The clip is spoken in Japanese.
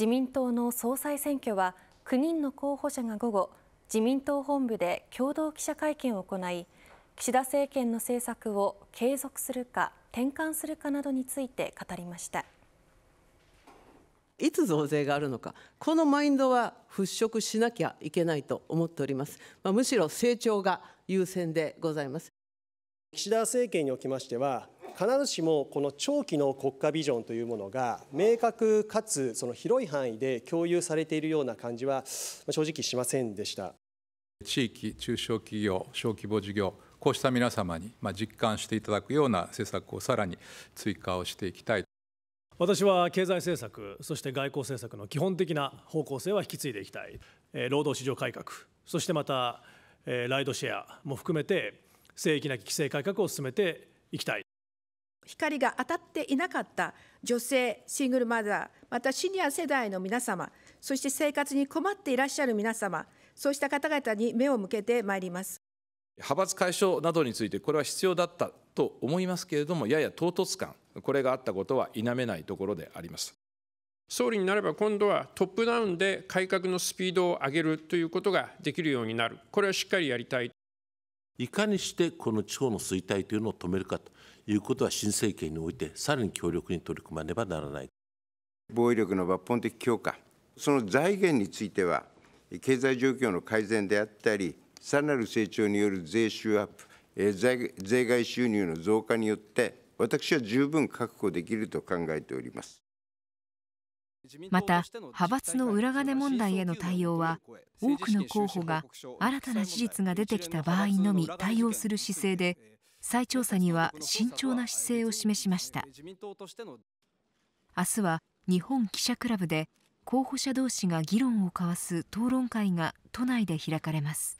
自民党の総裁選挙は9人の候補者が午後自民党本部で共同記者会見を行い岸田政権の政策を継続するか転換するかなどについて語りましたいつ増税があるのかこのマインドは払拭しなきゃいけないと思っております、まむしろ成長が優先でございます岸田政権におきましては必ずしもこの長期の国家ビジョンというものが明確かつその広い範囲で共有されているような感じは正直しませんでした地域中小企業小規模事業こうした皆様に実感していただくような政策をさらに追加をしていきたい私は経済政策そして外交政策の基本的な方向性は引き継いでいきたい労働市場改革そしてまたライドシェアも含めて聖域なき規制改革を進めていきたい光が当たっていなかった女性、シングルマザー、またシニア世代の皆様、そして生活に困っていらっしゃる皆様、そうした方々に目を向けてまいります。派閥解消などについて、これは必要だったと思いますけれども、やや唐突感、これがあったことは否めないところであります。総理になれば今度はトップダウンで改革のスピードを上げるということができるようになる、これはしっかりやりたい。いかにしてこの地方の衰退というのを止めるかということは新政権においてさらに強力に取り組まねばならない防衛力の抜本的強化その財源については経済状況の改善であったりさらなる成長による税収アップ税税外収入の増加によって私は十分確保できると考えております。また、派閥の裏金問題への対応は多くの候補が新たな事実が出てきた場合のみ対応する姿勢で再調査には慎重な姿勢を示しました明日は日本記者クラブで候補者同士が議論を交わす討論会が都内で開かれます。